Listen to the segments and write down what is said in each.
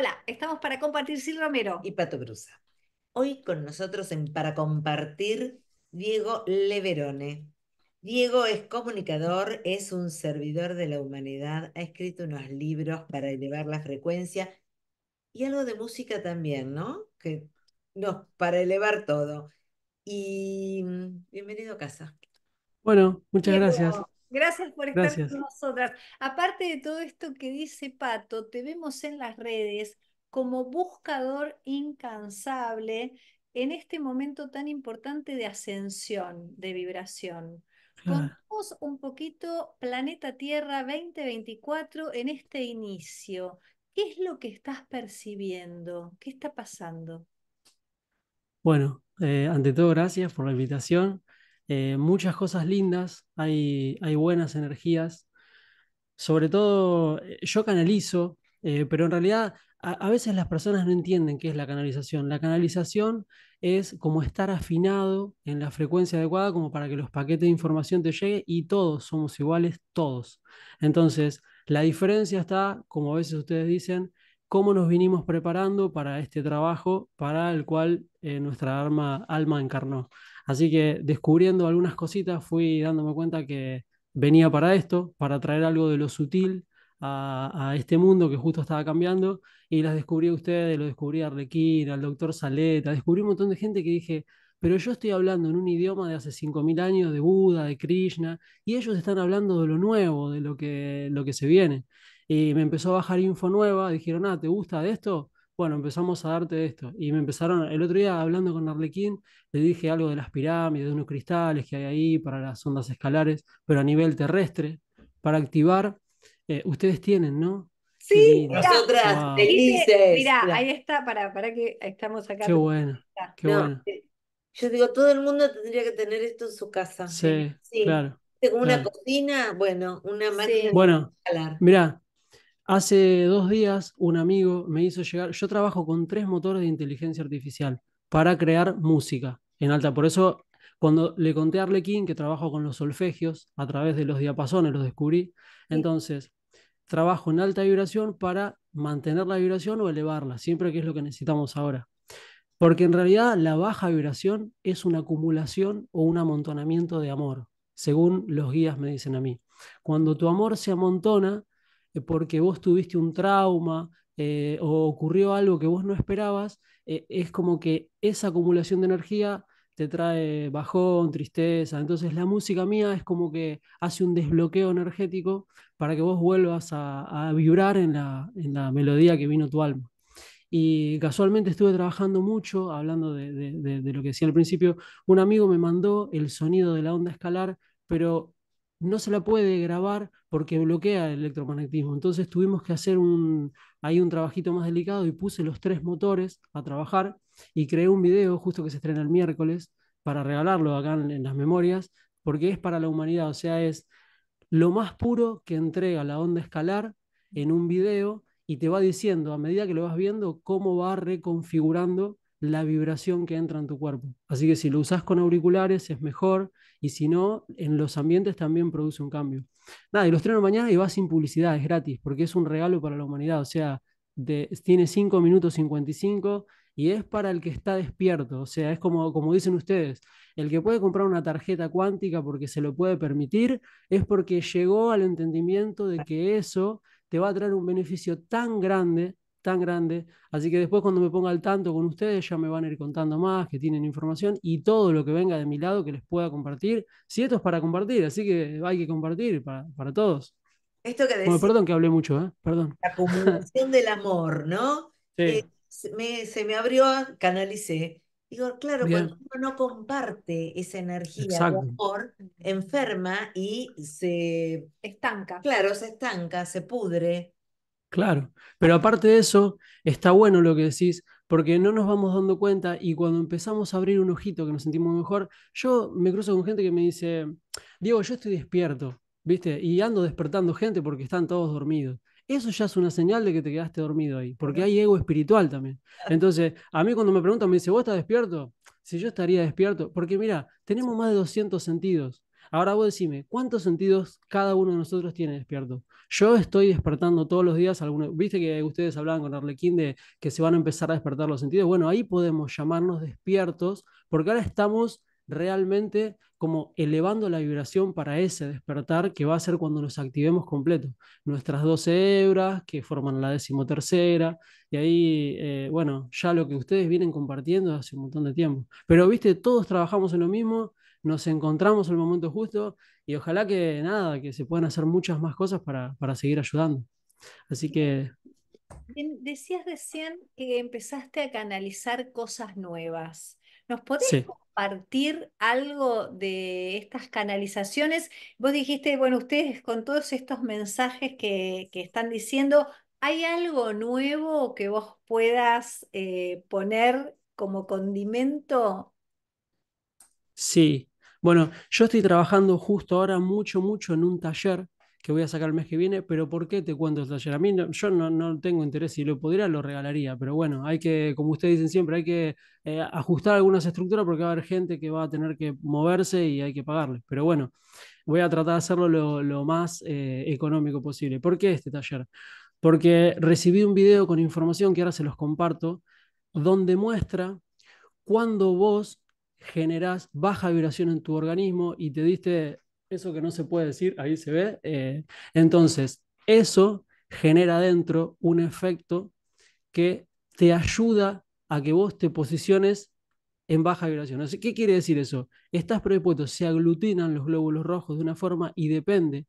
Hola, estamos para compartir Sil Romero y Pato Cruza. Hoy con nosotros en para compartir Diego Leverone. Diego es comunicador, es un servidor de la humanidad, ha escrito unos libros para elevar la frecuencia y algo de música también, ¿no? Que no, para elevar todo. Y mm, bienvenido a casa. Bueno, muchas gracias. Gracias por estar con nosotras. Aparte de todo esto que dice Pato, te vemos en las redes como buscador incansable en este momento tan importante de ascensión, de vibración. Contamos un poquito Planeta Tierra 2024 en este inicio. ¿Qué es lo que estás percibiendo? ¿Qué está pasando? Bueno, eh, ante todo, gracias por la invitación. Eh, muchas cosas lindas, hay, buenas energías. Sobre todo, eh, yo canalizo, eh, pero en realidad a, veces las personas no entienden qué es la canalización. La canalización es como estar afinado en la frecuencia adecuada como para que los paquetes de información te lleguen y todos somos iguales, todos. Entonces, la diferencia está, como a veces ustedes dicen, cómo nos vinimos preparando para este trabajo para el cual nuestra alma encarnó. Así que descubriendo algunas cositas fui dándome cuenta que venía para esto, para traer algo de lo sutil a, este mundo que justo estaba cambiando y las descubrí a ustedes, lo descubrí a Arlequín, al doctor Saleta, descubrí un montón de gente que dije, pero yo estoy hablando en un idioma de hace 5.000 años, de Buda, de Krishna, y ellos están hablando de lo nuevo, de lo que, lo que se viene. Y me empezó a bajar info nueva, dijeron, ah, ¿te gusta de esto? bueno, empezamos a darte esto. Y me empezaron, el otro día hablando con Arlequín, le dije algo de las pirámides, de unos cristales que hay ahí para las ondas escalares, pero a nivel terrestre, para activar, eh, ustedes tienen, ¿no? Sí, nosotras, felices. Mira, ahí está, para, para que estamos acá. Qué bueno. Ah, qué bueno. Eh, yo digo, todo el mundo tendría que tener esto en su casa. Sí, claro. una cocina, bueno, una máquina. escalar. Bueno, mira, Hace dos días un amigo me hizo llegar, yo trabajo con tres motores de inteligencia artificial para crear música en alta. Por eso cuando le conté a Arlequín que trabajo con los solfegios a través de los diapasones, los descubrí. Entonces, trabajo en alta vibración para mantener la vibración o elevarla, siempre que es lo que necesitamos ahora. Porque en realidad la baja vibración es una acumulación o un amontonamiento de amor, según los guías me dicen a mí. Cuando tu amor se amontona, eh, porque vos tuviste un trauma eh, o ocurrió algo que vos no esperabas, eh, es como que esa acumulación de energía te trae bajón, tristeza. Entonces la música mía es como que hace un desbloqueo energético para que vos vuelvas a, vibrar en la, melodía que vino tu alma. Y casualmente estuve trabajando mucho, hablando de, de, lo que decía al principio, un amigo me mandó el sonido de la onda escalar, pero no se la puede grabar porque bloquea el electromagnetismo. Entonces tuvimos que hacer un, ahí un trabajito más delicado y puse los tres motores a trabajar y creé un video justo que se estrena el miércoles para regalarlo acá en las memorias, porque es para la humanidad, o sea, es lo más puro que entrega la onda escalar en un video y te va diciendo a medida que lo vas viendo cómo va reconfigurando la vibración que entra en tu cuerpo. Así que si lo usas con auriculares es mejor y si no, en los ambientes también produce un cambio. Nada, y los estreno mañana y va sin publicidad, es gratis, porque es un regalo para la humanidad. O sea, tiene 5 minutos 55 y es para el que está despierto. O sea, es como, como dicen ustedes, el que puede comprar una tarjeta cuántica porque se lo puede permitir, es porque llegó al entendimiento de que eso te va a traer un beneficio tan grande grande. Así que después cuando me ponga al tanto con ustedes ya me van a ir contando más, que tienen información y todo lo que venga de mi lado que les pueda compartir. Si esto es para compartir, así que hay que compartir para, todos. Esto que perdón que hablé mucho, ¿eh? Perdón. La comunicación del amor, ¿no? Eh, se, me, se me abrió, canalicé. Digo, claro, cuando uno no comparte esa energía amor, enferma y se estanca. Claro, se estanca, se pudre. Claro, pero aparte de eso, está bueno lo que decís, porque no nos vamos dando cuenta y cuando empezamos a abrir un ojito que nos sentimos mejor, yo me cruzo con gente que me dice, Diego, yo estoy despierto, ¿viste? Y ando despertando gente porque están todos dormidos. Eso ya es una señal de que te quedaste dormido ahí, porque hay ego espiritual también. Entonces, a mí cuando me preguntan, me dice, ¿vos estás despierto? Si yo estaría despierto, porque mira, tenemos más de 200 sentidos. Ahora vos decime, ¿cuántos sentidos cada uno de nosotros tiene despierto? Yo estoy despertando todos los días algunos. Viste que ustedes hablaban con Arlequín de que se van a empezar a despertar los sentidos. Bueno, ahí podemos llamarnos despiertos porque ahora estamos realmente como elevando la vibración para ese despertar que va a ser cuando nos activemos completo. Nuestras 12 hebras que forman la decimotercera, y ahí, eh, bueno, ya lo que ustedes vienen compartiendo hace un montón de tiempo. Pero viste, todos trabajamos en lo mismo, nos encontramos en el momento justo y ojalá que nada, que se puedan hacer muchas más cosas para, seguir ayudando. Así que... Decías recién que empezaste a canalizar cosas nuevas. ¿Nos podés compartir algo de estas canalizaciones? Vos dijiste, bueno, ustedes con todos estos mensajes que, están diciendo, ¿hay algo nuevo que vos puedas eh, poner como condimento? Sí, bueno, yo estoy trabajando justo ahora mucho, mucho en un taller que voy a sacar el mes que viene, pero ¿por qué te cuento el taller? A mí no, yo no, tengo interés, si lo pudiera lo regalaría, pero bueno, hay que, como ustedes dicen siempre, hay que eh, ajustar algunas estructuras porque va a haber gente que va a tener que moverse y hay que pagarles, pero bueno, voy a tratar de hacerlo lo, más eh, económico posible. ¿Por qué este taller? Porque recibí un video con información que ahora se los comparto, donde muestra cuando vos generas baja vibración en tu organismo y te diste eso que no se puede decir, ahí se ve. Eh, entonces, eso genera dentro un efecto que te ayuda a que vos te posiciones en baja vibración. ¿Qué quiere decir eso? Estás predispuesto, se aglutinan los glóbulos rojos de una forma y depende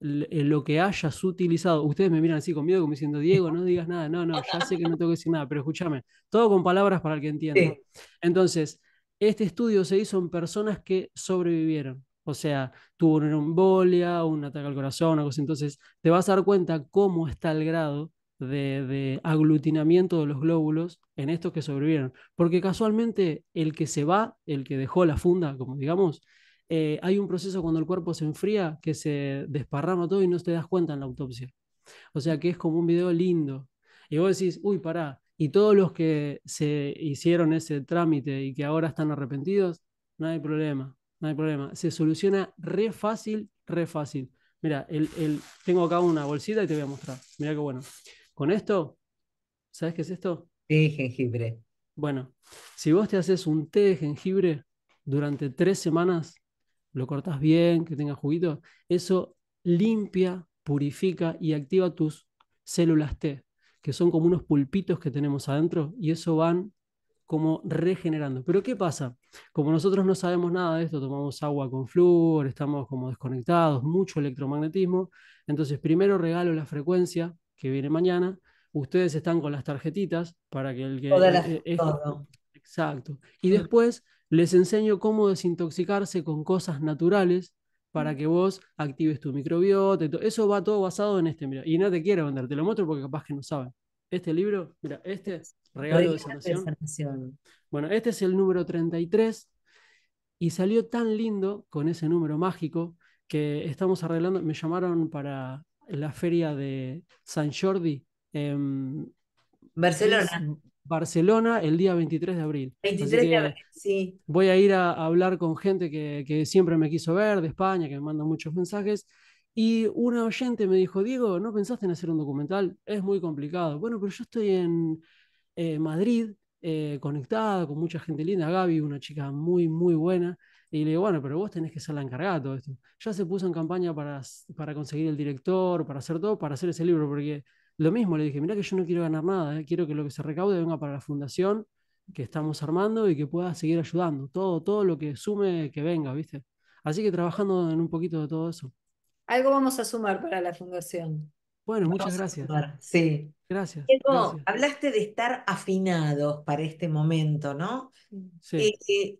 eh, lo que hayas utilizado. Ustedes me miran así con miedo, como diciendo, Diego, no digas nada. No, no, ya sé que no tengo que decir nada, pero escúchame, todo con palabras para el que entienda. Entonces, este estudio se hizo en personas que sobrevivieron, o sea, tuvo una embolia, un ataque al corazón, una cosa. Entonces, te vas a dar cuenta cómo está el grado de, aglutinamiento de los glóbulos en estos que sobrevivieron. Porque casualmente el que se va, el que dejó la funda, como digamos, eh, hay un proceso cuando el cuerpo se enfría que se desparrama todo y no te das cuenta en la autopsia. O sea que es como un video lindo. Y vos decís, uy, pará, y todos los que se hicieron ese trámite y que ahora están arrepentidos, no hay problema, no hay problema. Se soluciona re fácil, re fácil. Mira, el, tengo acá una bolsita y te voy a mostrar. Mira qué bueno. Con esto, ¿sabes qué es esto? Té de jengibre. Bueno, si vos te haces un té de jengibre durante tres semanas, lo cortas bien, que tenga juguito, eso limpia, purifica y activa tus células T que son como unos pulpitos que tenemos adentro y eso van como regenerando. Pero ¿qué pasa? Como nosotros no sabemos nada de esto, tomamos agua con flúor, estamos como desconectados, mucho electromagnetismo, entonces primero regalo la frecuencia que viene mañana, ustedes están con las tarjetitas para que el que... Eh, eh, exacto. Y después les enseño cómo desintoxicarse con cosas naturales para que vos actives tu microbiota. Eso va todo basado en este, mira. Y no te quiero vender, te lo muestro porque capaz que no saben. Este libro, mira, este regalo de sanación. Bueno, este es el número 33 y salió tan lindo con ese número mágico que estamos arreglando, me llamaron para la feria de San Jordi. en Barcelona. Barcelona el día 23 de abril. 23 de abril, sí. Voy a ir a, hablar con gente que, siempre me quiso ver, de España, que me manda muchos mensajes. Y una oyente me dijo, Diego, ¿no pensaste en hacer un documental? Es muy complicado. Bueno, pero yo estoy en eh, Madrid, eh, conectada con mucha gente linda, Gaby, una chica muy, muy buena. Y le digo, bueno, pero vos tenés que ser la encargada de todo esto. Ya se puso en campaña para, para conseguir el director, para hacer todo, para hacer ese libro, porque lo mismo, le dije, mira que yo no quiero ganar nada, eh, quiero que lo que se recaude venga para la fundación que estamos armando y que pueda seguir ayudando, todo, todo lo que sume que venga, ¿viste? Así que trabajando en un poquito de todo eso. Algo vamos a sumar para la fundación. Bueno, muchas gracias. Sí. Gracias, Hablaste de estar afinados para este momento, ¿no? Sí. Eh, eh,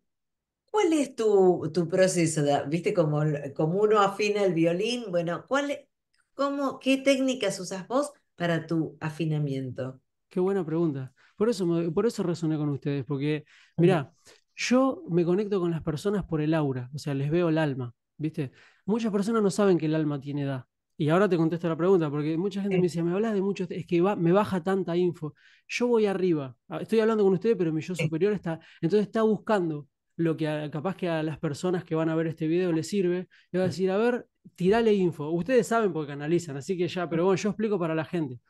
¿Cuál es tu, tu proceso? ¿Viste como, como uno afina el violín? Bueno, ¿cuál, cómo, ¿qué técnicas usas vos para tu afinamiento? Qué buena pregunta. Por eso, por eso resoné con ustedes, porque, mira, yo me conecto con las personas por el aura, o sea, les veo el alma, ¿viste? Muchas personas no saben que el alma tiene edad. Y ahora te contesto la pregunta, porque mucha gente me dice, me hablas de muchos, es que me baja tanta info. Yo voy arriba, ah, estoy hablando con ustedes, pero mi yo superior está, entonces está buscando lo que capaz que a las personas que van a ver este video les sirve, les a decir, a ver, tirale info. Ustedes saben porque analizan, así que ya, pero bueno, yo explico para la gente.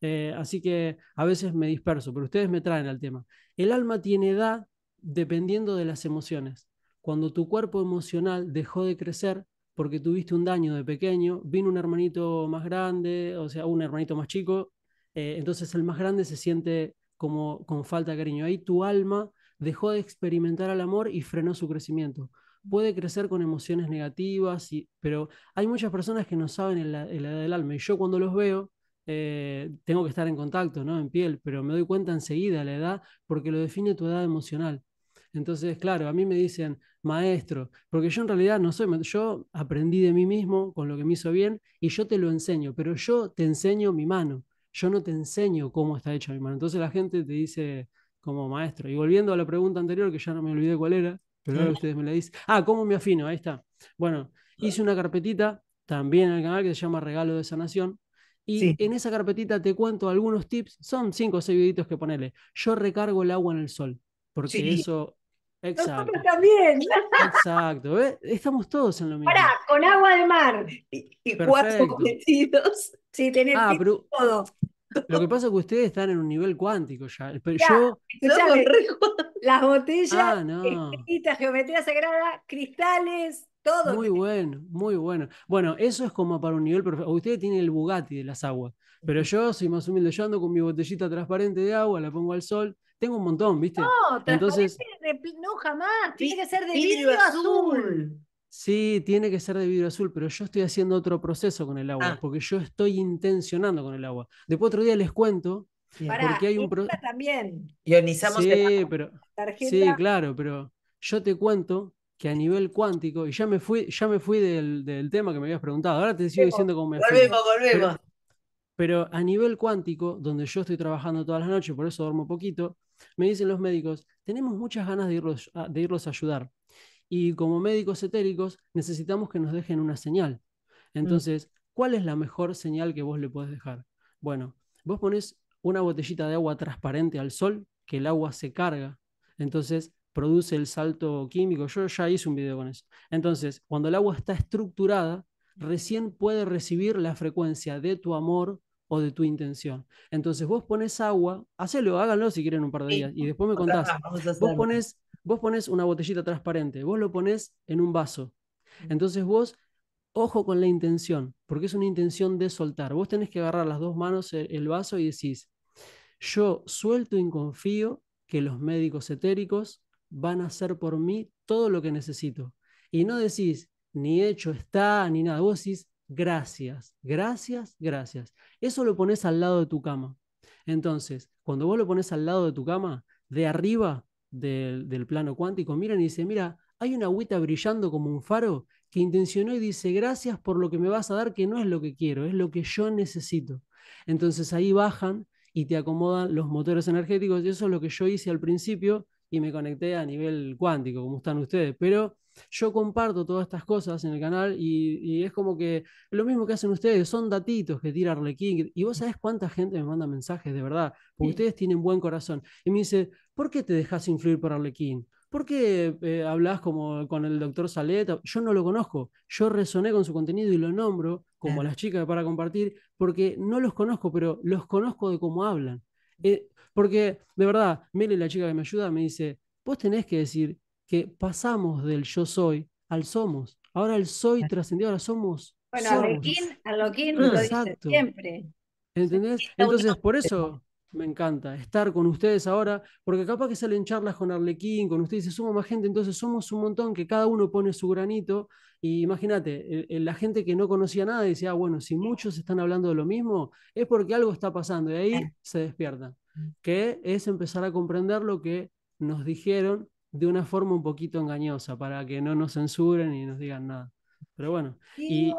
Eh, así que a veces me disperso, pero ustedes me traen al tema. El alma tiene edad dependiendo de las emociones. Cuando tu cuerpo emocional dejó de crecer porque tuviste un daño de pequeño, vino un hermanito más grande, o sea, un hermanito más chico, eh, entonces el más grande se siente como con falta de cariño. Ahí tu alma dejó de experimentar al amor y frenó su crecimiento. Puede crecer con emociones negativas, y, pero hay muchas personas que no saben la edad del alma. Y yo cuando los veo, eh, tengo que estar en contacto, ¿no? En piel, pero me doy cuenta enseguida la edad porque lo define tu edad emocional. Entonces, claro, a mí me dicen maestro, porque yo en realidad no soy, yo aprendí de mí mismo con lo que me hizo bien y yo te lo enseño, pero yo te enseño mi mano, yo no te enseño cómo está hecha mi mano. Entonces la gente te dice, como maestro. Y volviendo a la pregunta anterior, que ya no me olvidé cuál era, pero ahora ustedes me la dicen. Ah, ¿cómo me afino? Ahí está. Bueno, hice una carpetita también en el canal que se llama Regalo de Sanación. Y en esa carpetita te cuento algunos tips. Son cinco o seis videitos que ponele. Yo recargo el agua en el sol, porque eso Exacto. Exacto, ¿eh? estamos todos en lo mismo. Pará, con agua de mar y, cuatro vestidos Sí, tener ah, lo que pasa es que ustedes están en un nivel cuántico ya. yo. Las botellas, ah, geometría sagrada, cristales, todo. Muy bueno, muy bueno. Bueno, eso es como para un nivel perfecto. Ustedes tienen el Bugatti de las aguas. Pero yo soy más humilde. Yo ando con mi botellita transparente de agua, la pongo al sol. Tengo un montón, ¿viste? No, Entonces, no jamás. Tiene que ser de vidrio azul. Sí, tiene que ser de vidrio azul, pero yo estoy haciendo otro proceso con el agua, ah. porque yo estoy intencionando con el agua. Después otro día les cuento, porque hay un proceso también. Ionizamos sí, sí, claro, pero yo te cuento que a nivel cuántico, y ya me fui, ya me fui del, tema que me habías preguntado, ahora te sigo diciendo cómo me Volvemos, volvemos. Pero, pero a nivel cuántico, donde yo estoy trabajando todas las noches, por eso duermo poquito, me dicen los médicos, tenemos muchas ganas de de irlos a ayudar, y como médicos etéricos necesitamos que nos dejen una señal. Mm. Entonces, ¿cuál es la mejor señal que vos le podés dejar? Bueno, vos pones una botellita de agua transparente al sol, que el agua se carga, entonces produce el salto químico. Yo ya hice un video con eso. Entonces, cuando el agua está estructurada, recién puede recibir la frecuencia de tu amor o de tu intención. Entonces vos pones agua, hacelo, háganlo si quieren un par de días y después me contás. Vos pones Vos pones una botellita transparente, vos lo pones en un vaso. Mm. Entonces vos, ojo con la intención, porque es una intención de soltar. Vos tenés que agarrar las dos manos el, vaso y decís, yo suelto y confío que los médicos etéricos van a hacer por mí todo lo que necesito. Y no decís, ni hecho está, ni nada. Vos decís, gracias, gracias, gracias. Eso lo pones al lado de tu cama. Entonces, cuando vos lo pones al lado de tu cama, de arriba del, plano cuántico miran y dicen, mira, hay una agüita brillando como un faro que intencionó y dice, gracias por lo que me vas a dar, que no es lo que quiero, es lo que yo necesito. Entonces ahí bajan y te acomodan los motores energéticos y eso es lo que yo hice al principio y me conecté a nivel cuántico, como están ustedes. Pero yo comparto todas estas cosas en el canal y, es como que lo mismo que hacen ustedes, son datitos que tira King Y vos mm. sabés cuánta gente me manda mensajes, de verdad, porque ustedes tienen buen corazón. Y me dice, ¿por qué te dejas influir por Arlequín? ¿Por qué eh, hablas como con el doctor Saleta? Yo no lo conozco. Yo resoné con su contenido y lo nombro como las chicas para compartir, porque no los conozco, pero los conozco de cómo hablan. Eh, porque, de verdad, Mele, la chica que me ayuda, me dice: Vos tenés que decir que pasamos del yo soy al somos. Ahora el soy trascendió, ahora somos. Bueno, Arlequín, Arlequín lo dice siempre. ¿Entendés? Entonces, por eso me encanta estar con ustedes ahora, porque capaz que salen charlas con Arlequín, con ustedes, se suma más gente, entonces somos un montón que cada uno pone su granito. Y imagínate, la gente que no conocía nada decía, ah, bueno, si muchos están hablando de lo mismo, es porque algo está pasando, y ahí se despierta mm. que es empezar a comprender lo que nos dijeron de una forma un poquito engañosa, para que no nos censuren y nos digan nada. Pero bueno, y,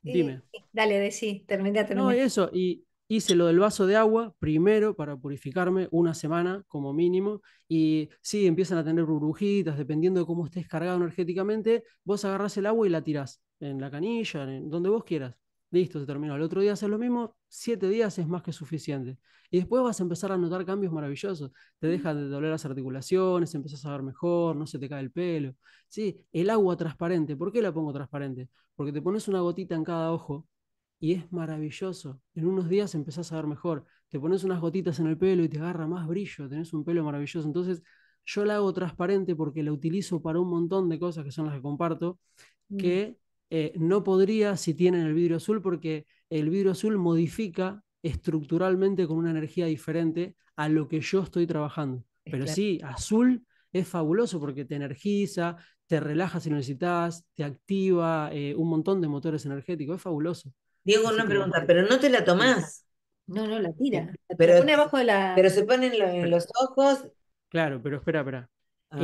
dime. dale, decí, terminé, terminé No, eso, y hice lo del vaso de agua primero para purificarme una semana como mínimo y si empiezan a tener burbujitas, dependiendo de cómo estés cargado energéticamente, vos agarrás el agua y la tirás en la canilla, en donde vos quieras. Listo, se terminó. El otro día haces lo mismo, siete días es más que suficiente. Y después vas a empezar a notar cambios maravillosos. Te mm. dejan de doler las articulaciones, empezás a ver mejor, no se te cae el pelo. Sí, el agua transparente. ¿Por qué la pongo transparente? Porque te pones una gotita en cada ojo y es maravilloso. En unos días empezás a ver mejor. Te pones unas gotitas en el pelo y te agarra más brillo, tenés un pelo maravilloso. Entonces, yo la hago transparente porque la utilizo para un montón de cosas que son las que comparto, mm. que eh, no podría si tienen el vidrio azul, porque el vidrio azul modifica estructuralmente con una energía diferente a lo que yo estoy trabajando. Pero sí, azul es fabuloso porque te energiza, te relaja si lo necesitas, te activa eh, un montón de motores energéticos, es fabuloso. Diego, una pregunta, pero no te la tomás. No, no, la tira. pero, pone abajo de la... pero se ponen en, los ojos. Claro, pero espera, espera. Ah.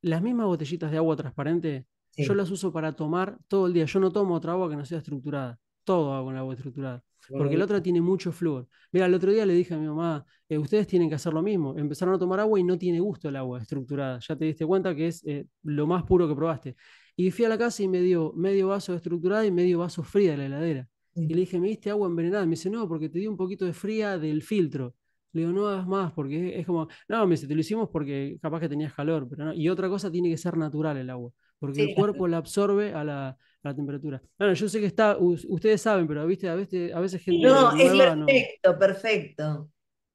las mismas botellitas de agua transparente, yo las uso para tomar todo el día. Yo no tomo otra agua que no sea estructurada. Todo hago con agua estructurada. porque la otra tiene mucho flúor. Mira, el otro día le dije a mi mamá, eh, ustedes tienen que hacer lo mismo. Empezaron a tomar agua y no tiene gusto el agua estructurada. Ya te diste cuenta que es eh, lo más puro que probaste. Y fui a la casa y me dio medio vaso estructurada y medio vaso fría de la heladera. Y le dije, ¿me diste agua envenenada? Me dice, no, porque te dio un poquito de fría del filtro. Le digo, no hagas más, porque es como, no, me dice, te lo hicimos porque capaz que tenías calor, pero no. Y otra cosa tiene que ser natural el agua, porque el cuerpo la absorbe a la, temperatura. Bueno, yo sé que está, ustedes saben, pero viste, a veces, a veces gente. No, es perfecto, perfecto.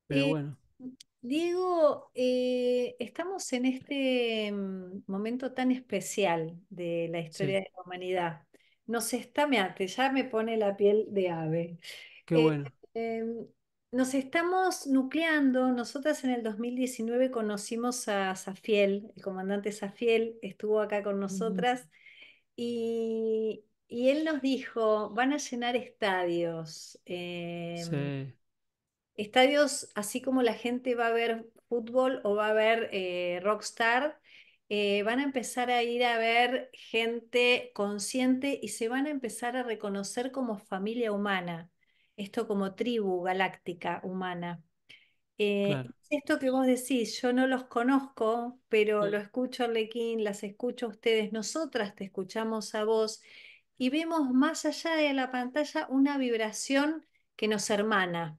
Pero bueno. Diego, eh, estamos en este mm, momento tan especial de la historia de la humanidad nos hace, ya me pone la piel de ave. Qué eh, bueno. Em, nos estamos nucleando. Nosotras en el 2019 conocimos a Safiel, el comandante Safiel estuvo acá con mm. nosotras y, él nos dijo, van a llenar estadios. Em, estadios así como la gente va a ver fútbol o va a ver eh, rockstar, eh, van a empezar a ir a ver gente consciente y se van a empezar a reconocer como familia humana, esto como tribu galáctica humana. Eh, esto que vos decís, yo no los conozco, pero lo escucho a las escucho a ustedes, nosotras te escuchamos a vos y vemos más allá de la pantalla una vibración que nos hermana.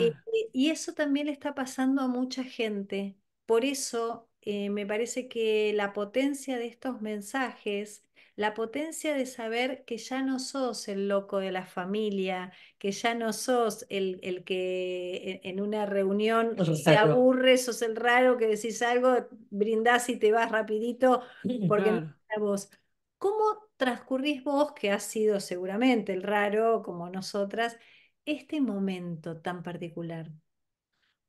Eh, y eso también le está pasando a mucha gente. Por eso eh, me parece que la potencia de estos mensajes, la potencia de saber que ya no sos el loco de la familia, que ya no sos el, que en una reunión se aburre, sos el raro que decís algo, brindás y te vas rapidito porque no vos. ¿Cómo transcurrís vos, que has sido seguramente el raro como nosotras, este momento tan particular?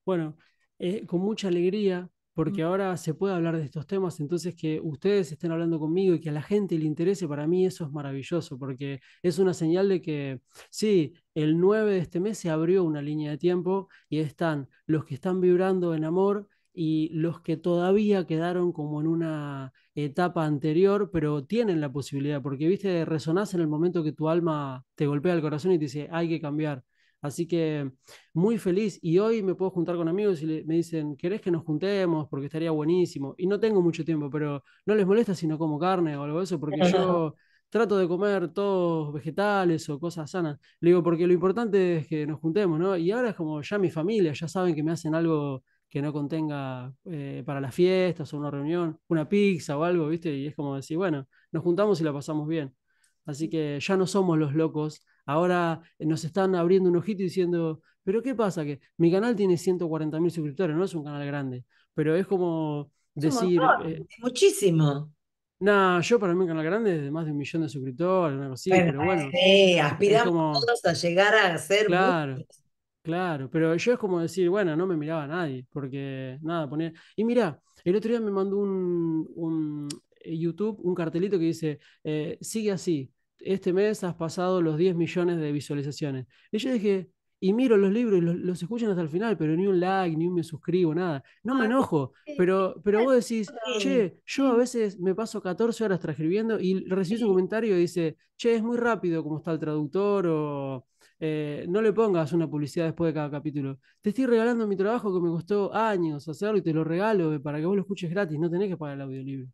Bueno, eh, con mucha alegría, porque ahora se puede hablar de estos temas, entonces que ustedes estén hablando conmigo y que a la gente le interese, para mí eso es maravilloso, porque es una señal de que sí, el 9 de este mes se abrió una línea de tiempo y están los que están vibrando en amor y los que todavía quedaron como en una etapa anterior, pero tienen la posibilidad, porque viste, resonás en el momento que tu alma te golpea el corazón y te dice, hay que cambiar. Así que muy feliz y hoy me puedo juntar con amigos y me dicen, ¿querés que nos juntemos? Porque estaría buenísimo. Y no tengo mucho tiempo, pero no les molesta si no como carne o algo de eso, porque yo trato de comer todos vegetales o cosas sanas. Le digo, porque lo importante es que nos juntemos, ¿no? Y ahora es como ya mi familia, ya saben que me hacen algo que no contenga eh, para las fiestas o una reunión, una pizza o algo, ¿viste? Y es como decir, bueno, nos juntamos y la pasamos bien. Así que ya no somos los locos ahora eh, nos están abriendo un ojito y diciendo, pero ¿qué pasa? Que mi canal tiene 140.000 mil suscriptores, no es un canal grande, pero es como decir... Eh, muchísimo. No, yo para mí un canal grande es de más de un millón de suscriptores, una pero, bueno. Eh, sí, aspiramos todos a llegar a ser. Claro, claro, pero yo es como decir, bueno, no me miraba a nadie, porque nada, ponía Y mira, el otro día me mandó un, YouTube un cartelito que dice, sigue así, este mes has pasado los 10 millones de visualizaciones. Y yo dije, y miro los libros y los, escuchan hasta el final, pero ni un like, ni un me suscribo, nada. No me enojo, pero, pero vos decís, che, yo a veces me paso 14 horas transcribiendo y recibo un comentario y dice, che, es muy rápido como está el traductor o eh, no le pongas una publicidad después de cada capítulo. Te estoy regalando mi trabajo que me costó años hacerlo y te lo regalo eh, para que vos lo escuches gratis, no tenés que pagar el audiolibro.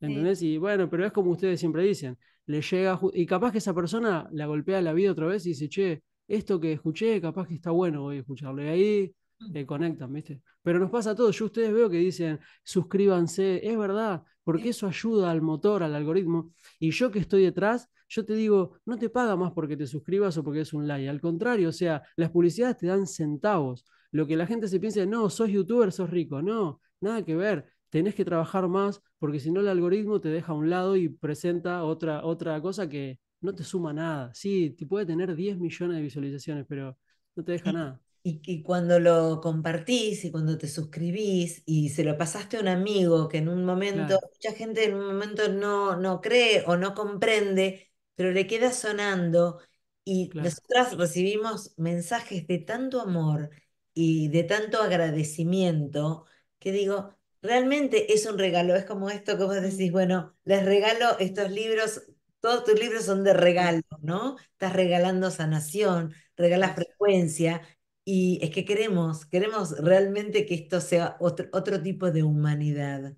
¿Entendés? Y bueno, pero es como ustedes siempre dicen, le llega, y capaz que esa persona la golpea la vida otra vez y dice, che, esto que escuché, capaz que está bueno, voy a escucharlo. Y ahí le mm. eh, conectan, ¿viste? Pero nos pasa a todos. Yo ustedes veo que dicen, suscríbanse, es verdad, porque eso ayuda al motor, al algoritmo. Y yo que estoy detrás, yo te digo, no te paga más porque te suscribas o porque es un like. Al contrario, o sea, las publicidades te dan centavos. Lo que la gente se piensa, no, sos youtuber, sos rico. No, nada que ver tenés que trabajar más porque si no el algoritmo te deja a un lado y presenta otra, otra cosa que no te suma nada. Sí, te puede tener 10 millones de visualizaciones, pero no te deja nada. Y, cuando lo compartís y cuando te suscribís y se lo pasaste a un amigo que en un momento, mucha gente en un momento no, no cree o no comprende, pero le queda sonando. Y nosotras recibimos mensajes de tanto amor y de tanto agradecimiento que digo, realmente es un regalo, es como esto que vos decís, bueno, les regalo estos libros, todos tus libros son de regalo, ¿no? Estás regalando sanación, regalas frecuencia, y es que queremos, queremos realmente que esto sea otro, tipo de humanidad.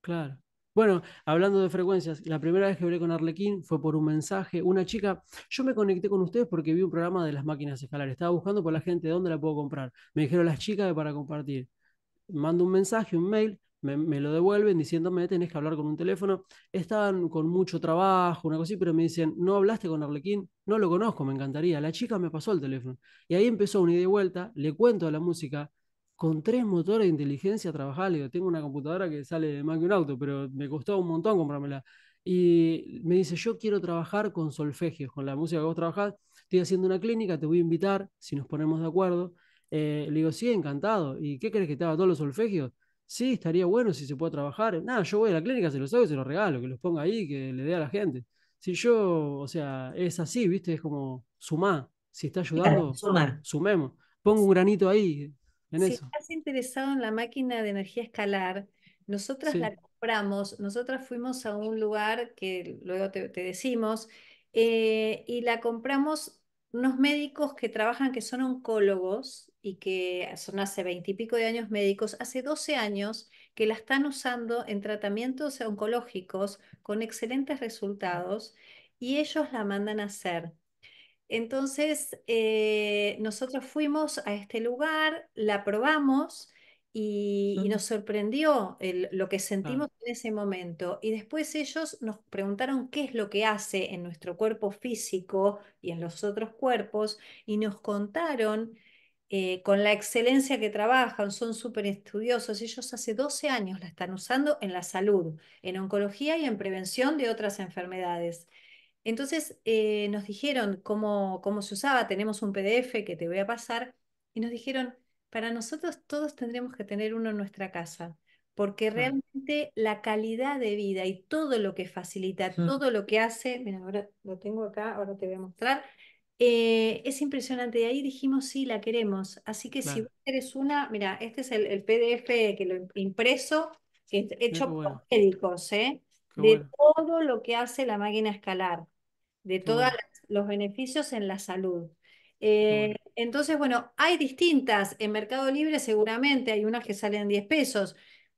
Claro. Bueno, hablando de frecuencias, la primera vez que hablé con Arlequín fue por un mensaje. Una chica, yo me conecté con ustedes porque vi un programa de las máquinas escalares. Estaba buscando por la gente dónde la puedo comprar. Me dijeron las chicas para compartir mando un mensaje, un mail, me, lo devuelven diciéndome, tenés que hablar con un teléfono. Estaban con mucho trabajo, una cosa así, pero me dicen, no hablaste con Arlequín, no lo conozco, me encantaría. La chica me pasó el teléfono. Y ahí empezó una ida y vuelta, le cuento a la música, con tres motores de inteligencia trabajar, le digo, tengo una computadora que sale más que un auto, pero me costó un montón comprármela. Y me dice, yo quiero trabajar con solfegios, con la música que vos trabajás, estoy haciendo una clínica, te voy a invitar, si nos ponemos de acuerdo. Eh, le digo, sí, encantado. ¿Y qué crees que te haga todos los solfegios? Sí, estaría bueno si se puede trabajar. Nada, yo voy a la clínica, se los hago y se los regalo, que los ponga ahí, que le dé a la gente. Si yo, o sea, es así, ¿viste? Es como sumar Si está ayudando, sumemos. Pongo un granito ahí en si estás interesado en la máquina de energía escalar, nosotras la compramos, nosotras fuimos a un lugar que luego te, decimos, eh, y la compramos unos médicos que trabajan, que son oncólogos, y que son hace veintipico de años médicos, hace 12 años que la están usando en tratamientos oncológicos con excelentes resultados y ellos la mandan a hacer. Entonces, eh, nosotros fuimos a este lugar, la probamos y, nos sorprendió lo que sentimos en ese momento. Y después ellos nos preguntaron qué es lo que hace en nuestro cuerpo físico y en los otros cuerpos y nos contaron eh, con la excelencia que trabajan, son súper estudiosos, ellos hace 12 años la están usando en la salud, en oncología y en prevención de otras enfermedades. Entonces eh, nos dijeron cómo, cómo se usaba, tenemos un PDF que te voy a pasar, y nos dijeron, para nosotros todos tendremos que tener uno en nuestra casa, porque realmente la calidad de vida y todo lo que facilita, todo lo que hace, mira, ahora lo tengo acá, ahora te voy a mostrar, eh, es impresionante. y ahí dijimos, sí, la queremos. Así que si vos eres una, mira, este es el, PDF que lo impreso, hecho por médicos, ¿eh? de todo lo que hace la máquina escalar, de todos los beneficios en la salud. Eh, entonces, bueno, hay distintas. En Mercado Libre seguramente hay unas que salen 10 pesos,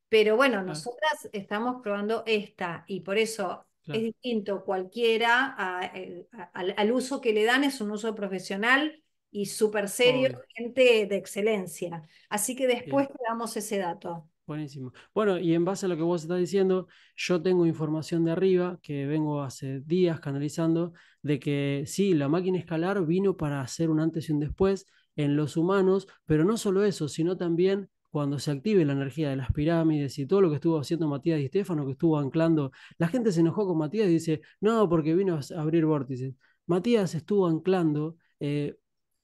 pero bueno, nosotras estamos probando esta y por eso es distinto cualquiera eh, al uso que le dan, es un uso profesional y súper serio, gente de excelencia. Así que después te damos ese dato. Buenísimo. Bueno, y en base a lo que vos estás diciendo, yo tengo información de arriba que vengo hace días canalizando de que sí, la máquina escalar vino para hacer un antes y un después en los humanos, pero no solo eso, sino también cuando se active la energía de las pirámides y todo lo que estuvo haciendo Matías y Estefano, que estuvo anclando, la gente se enojó con Matías y dice, no, porque vino a abrir vórtices. Matías estuvo anclando eh,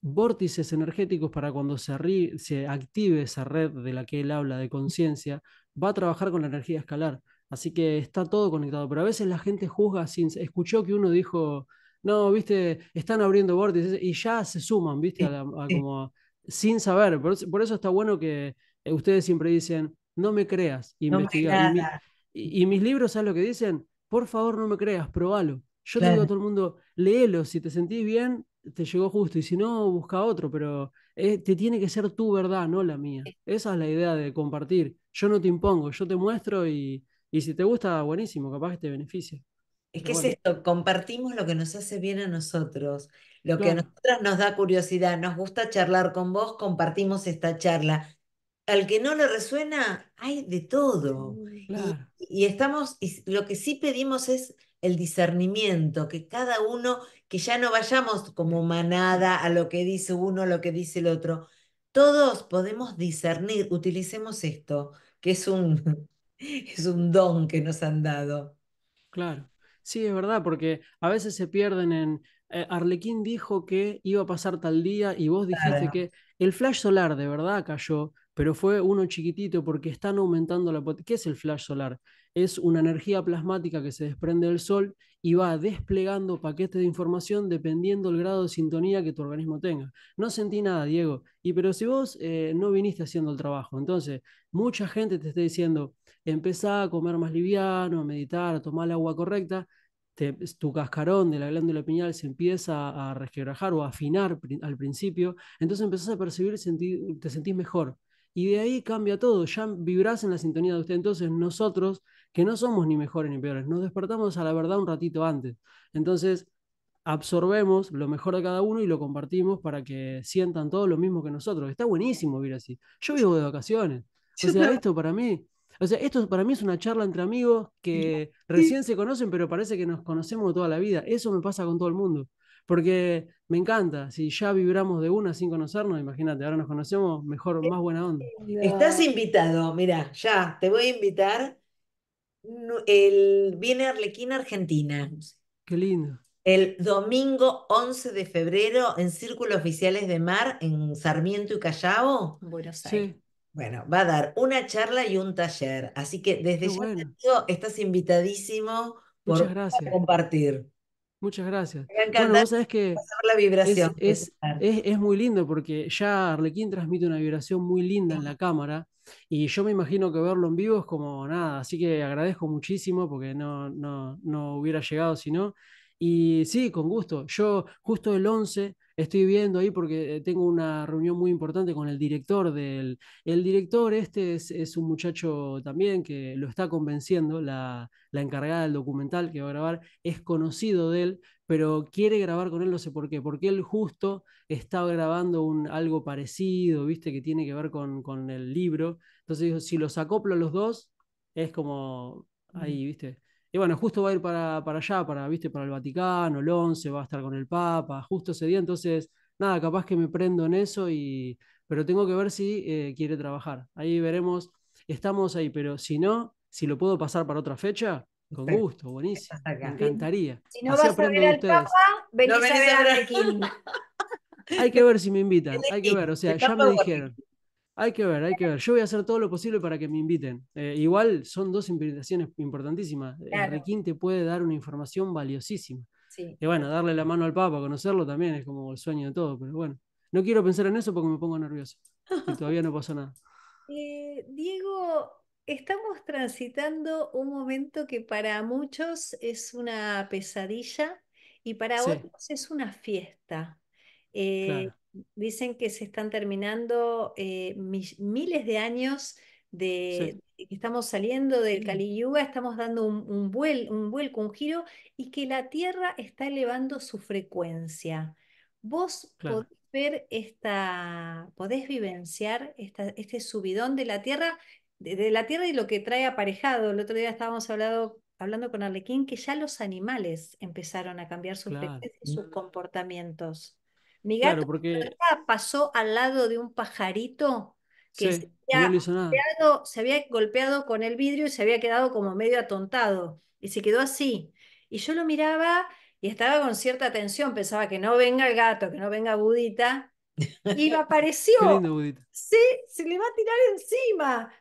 vórtices energéticos para cuando se, active esa red de la que él habla de conciencia, va a trabajar con la energía escalar. Así que está todo conectado, pero a veces la gente juzga sin... Escuchó que uno dijo, no, viste, están abriendo vórtices y ya se suman, viste, como sin saber. por eso está bueno que, eh, ustedes siempre dicen, no me creas, y, mis libros, ¿sabes lo que dicen? Por favor, no me creas, probalo. Yo digo a todo el mundo, léelo, si te sentís bien, te llegó justo, y si no, busca otro, pero eh, te tiene que ser tu verdad, no la mía. Esa es la idea de compartir. Yo no te impongo, yo te muestro y, si te gusta, buenísimo, capaz que te beneficia. Es que es esto, compartimos lo que nos hace bien a nosotros, lo que a nosotras nos da curiosidad, nos gusta charlar con vos, compartimos esta charla al que no le resuena, hay de todo. Y, estamos, lo que sí pedimos es el discernimiento, que cada uno, que ya no vayamos como manada a lo que dice uno, a lo que dice el otro. Todos podemos discernir, utilicemos esto, que es un, es un don que nos han dado. Claro, sí, es verdad, porque a veces se pierden en, eh, Arlequín dijo que iba a pasar tal día y vos dijiste que el flash solar de verdad cayó pero fue uno chiquitito porque están aumentando la potencia. ¿Qué es el flash solar? Es una energía plasmática que se desprende del Sol y va desplegando paquetes de información dependiendo el grado de sintonía que tu organismo tenga. No sentí nada, Diego, y pero si vos eh, no viniste haciendo el trabajo, entonces mucha gente te está diciendo, empezá a comer más liviano, a meditar, a tomar el agua correcta. tu cascarón de la glándula pineal se empieza a resquebrajar o a afinar al principio, entonces empezás a percibir, sentir, te sentís mejor y de ahí cambia todo, ya vibrás en la sintonía de usted. Entonces nosotros, que no somos ni mejores ni peores, nos despertamos a la verdad un ratito antes. Entonces absorbemos lo mejor de cada uno y lo compartimos para que sientan todos lo mismo que nosotros. Está buenísimo vivir así. Yo vivo de vacaciones. O esto para mí, o sea, esto para mí es una charla entre amigos que recién se conocen, pero parece que nos conocemos toda la vida. Eso me pasa con todo el mundo. Porque me encanta, si ya vibramos de una sin conocernos, imagínate, ahora nos conocemos, mejor, más buena onda. Estás invitado, mira, ya, te voy a invitar. El, viene Arlequín, Argentina. Qué lindo. El domingo 11 de febrero en Círculo Oficiales de Mar, en Sarmiento y Callao. Buenos Aires. Bueno, va a dar una charla y un taller. Así que desde ya estás invitadísimo por compartir. Muchas gracias. que la vibración. Es, es, es, muy lindo porque ya Arlequín transmite una vibración muy linda en la cámara y yo me imagino que verlo en vivo es como nada, así que agradezco muchísimo porque no, no, no hubiera llegado si no. Y sí, con gusto. Yo justo el 11 estoy viendo ahí porque eh, tengo una reunión muy importante con el director del... El director este es, un muchacho también que lo está convenciendo, la, encargada del documental que va a grabar, es conocido de él, pero quiere grabar con él, no sé por qué, porque él justo está grabando un, algo parecido, viste, que tiene que ver con, con el libro. Entonces, si los acoplo los dos, es como ahí, viste. Y bueno, justo va a ir para, allá, para, ¿viste? para el Vaticano, el 11, va a estar con el Papa, justo ese día, entonces, nada, capaz que me prendo en eso, y, pero tengo que ver si eh, quiere trabajar. Ahí veremos, estamos ahí, pero si no, si lo puedo pasar para otra fecha, con gusto, buenísimo. Me encantaría. Si no vas a ver al Papa, venís a ver a Hay que ver si me invitan, hay que ver, o sea, ya me dijeron. Hay que ver, hay que ver. Yo voy a hacer todo lo posible para que me inviten. Eh, igual son dos invitaciones importantísimas. Eh, claro. te puede dar una información valiosísima. Sí. Y bueno, darle la mano al Papa, conocerlo también es como el sueño de todo, pero bueno, no quiero pensar en eso porque me pongo nervioso. Y todavía no pasa nada. Eh, Diego, estamos transitando un momento que para muchos es una pesadilla y para otros es una fiesta. claro dicen que se están terminando eh, miles de años de que estamos saliendo del Kali estamos dando un, un, un vuelco, un giro, y que la Tierra está elevando su frecuencia. Vos podés ver esta, podés vivenciar este subidón de la Tierra, de, la Tierra y lo que trae aparejado. El otro día estábamos hablando, hablando con Arlequín que ya los animales empezaron a cambiar sus y sus mm. comportamientos. Mi gato porque... pasó al lado de un pajarito que se, había golpeado, con el vidrio y se había quedado como medio atontado. Y se quedó así. Y yo lo miraba y estaba con cierta atención Pensaba que no venga el gato, que no venga Budita. Y apareció. Sí, se le va a tirar encima.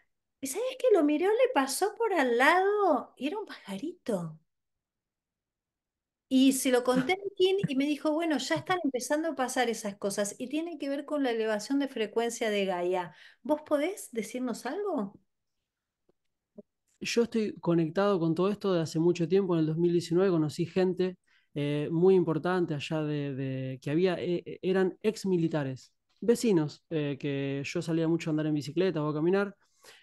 ¿Y sabes que Lo miró, le pasó por al lado y era un pajarito. Y se lo conté a Kim y me dijo, bueno, ya están empezando a pasar esas cosas y tiene que ver con la elevación de frecuencia de Gaia. ¿Vos podés decirnos algo? Yo estoy conectado con todo esto de hace mucho tiempo, en el 2019 conocí gente eh, muy importante allá de, que había, eh, eh, eran ex militares, vecinos, que yo salía mucho a andar en bicicleta o a caminar,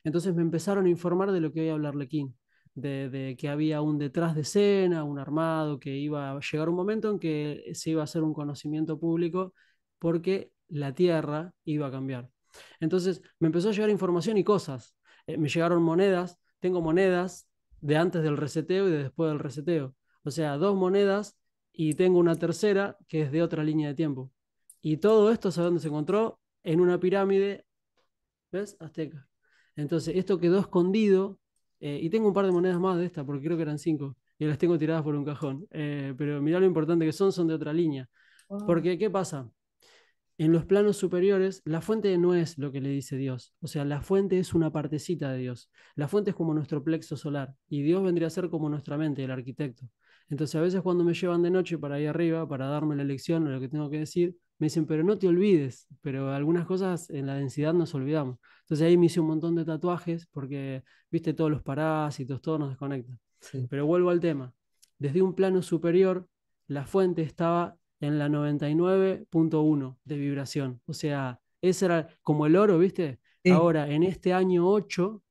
entonces me empezaron a informar de lo que a hablarle Kim de, que había un detrás de escena, un armado, que iba a llegar un momento en que se iba a hacer un conocimiento público porque la Tierra iba a cambiar. Entonces me empezó a llegar información y cosas. Eh, me llegaron monedas, tengo monedas de antes del reseteo y de después del reseteo. O sea, dos monedas y tengo una tercera que es de otra línea de tiempo. Y todo esto, ¿sabes dónde se encontró? En una pirámide, ¿ves? Azteca. Entonces, esto quedó escondido eh, y tengo un par de monedas más de esta, porque creo que eran cinco, y las tengo tiradas por un cajón. Eh, pero mirá lo importante que son, son de otra línea. Porque, ¿qué pasa? En los planos superiores, la fuente no es lo que le dice Dios. O sea, la fuente es una partecita de Dios. La fuente es como nuestro plexo solar, y Dios vendría a ser como nuestra mente, el arquitecto. Entonces a veces cuando me llevan de noche para ahí arriba, para darme la lección o lo que tengo que decir, me dicen, pero no te olvides, pero algunas cosas en la densidad nos olvidamos. Entonces ahí me hice un montón de tatuajes porque, viste, todos los parásitos, todo nos desconecta. Pero vuelvo al tema. Desde un plano superior, la fuente estaba en la 99.1 de vibración. O sea, ese era como el oro, viste. Ahora, en este año 8,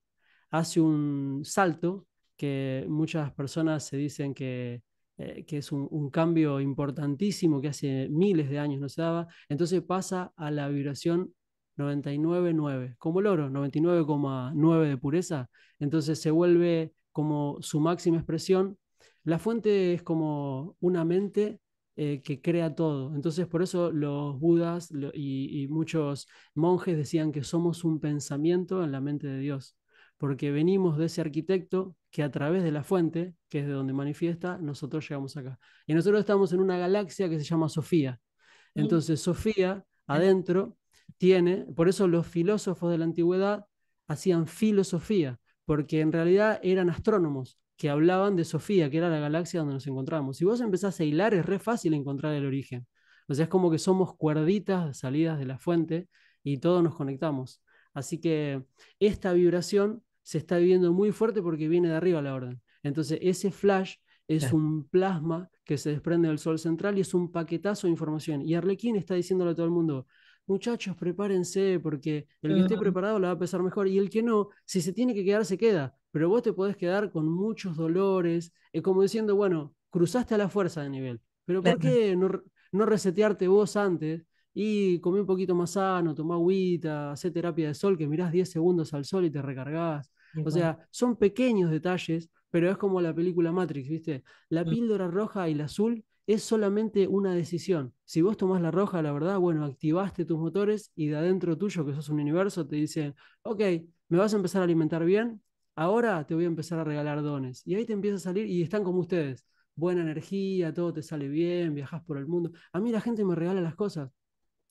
hace un salto que muchas personas se dicen que eh, que es un, cambio importantísimo que hace miles de años no se daba, entonces pasa a la vibración 99.9, como el oro, 99,9 de pureza, entonces se vuelve como su máxima expresión. La fuente es como una mente eh, que crea todo. Entonces, por eso los budas y, muchos monjes decían que somos un pensamiento en la mente de Dios porque venimos de ese arquitecto que a través de la fuente, que es de donde manifiesta, nosotros llegamos acá. Y nosotros estamos en una galaxia que se llama Sofía. Mm. Entonces, Sofía, adentro, tiene, por eso los filósofos de la antigüedad hacían filosofía, porque en realidad eran astrónomos que hablaban de Sofía, que era la galaxia donde nos encontramos. Si vos empezás a hilar, es re fácil encontrar el origen. O sea, es como que somos cuerditas salidas de la fuente y todos nos conectamos. Así que esta vibración se está viviendo muy fuerte porque viene de arriba la orden. Entonces, ese flash es un plasma que se desprende del sol central y es un paquetazo de información. Y Arlequín está diciéndole a todo el mundo, muchachos, prepárense porque el que esté preparado la va a pesar mejor y el que no, si se tiene que quedar, se queda. Pero vos te podés quedar con muchos dolores, es eh, como diciendo, bueno, cruzaste a la fuerza de nivel, pero ¿por qué no, no resetearte vos antes? Y comí un poquito más sano, tomar agüita, hacer terapia de sol, que mirás 10 segundos al sol y te recargás. O sea, son pequeños detalles, pero es como la película Matrix, ¿viste? La mm. píldora roja y la azul es solamente una decisión. Si vos tomás la roja, la verdad, bueno, activaste tus motores y de adentro tuyo, que sos un universo, te dicen, ok, me vas a empezar a alimentar bien, ahora te voy a empezar a regalar dones. Y ahí te empieza a salir y están como ustedes. Buena energía, todo te sale bien, viajas por el mundo. A mí la gente me regala las cosas.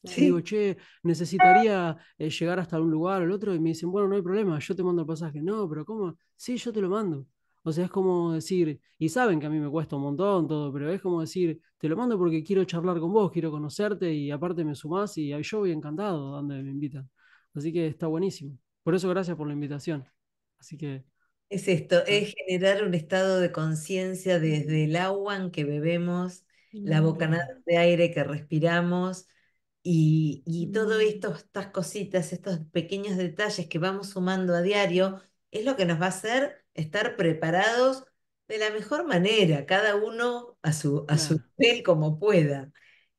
Digo, che, necesitaría eh, llegar hasta un lugar o el otro, y me dicen, bueno, no hay problema, yo te mando el pasaje. No, pero ¿cómo? Sí, yo te lo mando. O sea, es como decir, y saben que a mí me cuesta un montón todo, pero es como decir, te lo mando porque quiero charlar con vos, quiero conocerte y aparte me sumás y yo voy encantado donde me invitan. Así que está buenísimo. Por eso gracias por la invitación. Así que... Es esto, es generar un estado de conciencia desde el agua en que bebemos, la bocanada de aire que respiramos, y, y todo mm. esto, estas cositas, estos pequeños detalles que vamos sumando a diario, es lo que nos va a hacer estar preparados de la mejor manera, cada uno a su, a su nivel como pueda.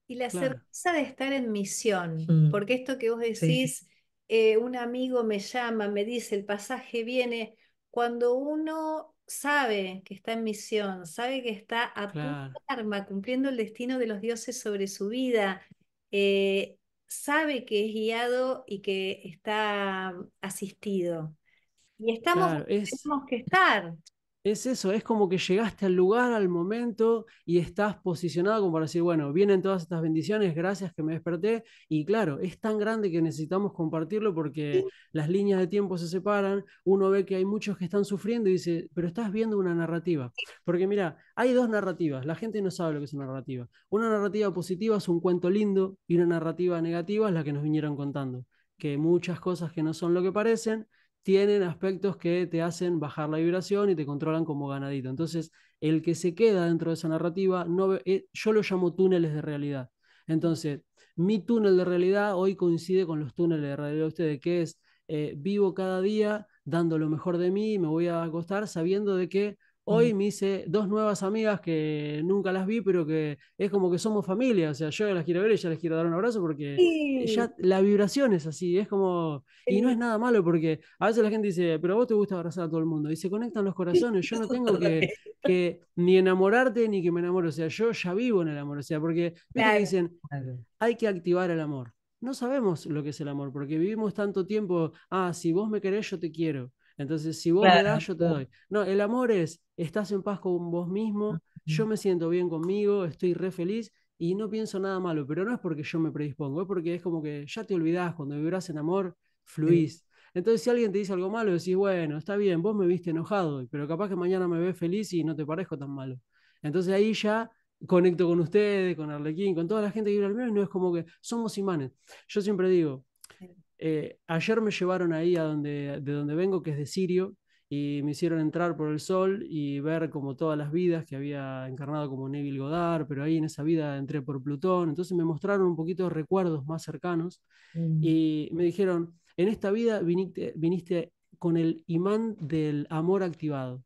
Y la certeza de estar en misión, mm. porque esto que vos decís, eh, un amigo me llama, me dice, el pasaje viene, cuando uno sabe que está en misión, sabe que está a tu arma, cumpliendo el destino de los dioses sobre su vida, eh, sabe que es guiado y que está asistido. Y estamos tenemos que estar. Es eso, es como que llegaste al lugar, al momento, y estás posicionado como para decir, bueno, vienen todas estas bendiciones, gracias que me desperté. Y claro, es tan grande que necesitamos compartirlo porque las líneas de tiempo se separan, uno ve que hay muchos que están sufriendo y dice, pero estás viendo una narrativa. Porque mira, hay dos narrativas, la gente no sabe lo que es una narrativa. Una narrativa positiva es un cuento lindo y una narrativa negativa es la que nos vinieron contando, que muchas cosas que no son lo que parecen tienen aspectos que te hacen bajar la vibración y te controlan como ganadito. Entonces, el que se queda dentro de esa narrativa, no, eh, yo lo llamo túneles de realidad. Entonces, mi túnel de realidad hoy coincide con los túneles de realidad de ustedes, que es eh, vivo cada día dando lo mejor de mí, me voy a acostar sabiendo de que Hoy me hice dos nuevas amigas que nunca las vi, pero que es como que somos familia. O sea, yo las quiero ver y ya les quiero dar un abrazo porque ya la vibración es así. Es como. Y no es nada malo porque a veces la gente dice, pero vos te gusta abrazar a todo el mundo. Y se conectan los corazones. Yo no tengo que, ni enamorarte ni que me enamore. O sea, yo ya vivo en el amor. O sea, porque dicen, hay que activar el amor. No sabemos lo que es el amor porque vivimos tanto tiempo. Ah, si vos me querés, yo te quiero entonces, si vos me das, yo te doy. No, el amor es, estás en paz con vos mismo, yo me siento bien conmigo, estoy re feliz y no pienso nada malo, pero no es porque yo me predispongo, es porque es como que ya te olvidás, cuando vibras en amor, fluís. Entonces, si alguien te dice algo malo, decís, bueno, está bien, vos me viste enojado, pero capaz que mañana me ves feliz y no te parezco tan malo. Entonces ahí ya conecto con ustedes, con Arlequín, con toda la gente que vibra al y no es como que somos imanes. Yo siempre digo, eh, ayer me llevaron ahí a donde, de donde vengo, que es de Sirio, y me hicieron entrar por el sol y ver como todas las vidas que había encarnado como Neville Goddard, pero ahí en esa vida entré por Plutón, entonces me mostraron un poquito de recuerdos más cercanos mm. y me dijeron, en esta vida viniste, con el imán del amor activado.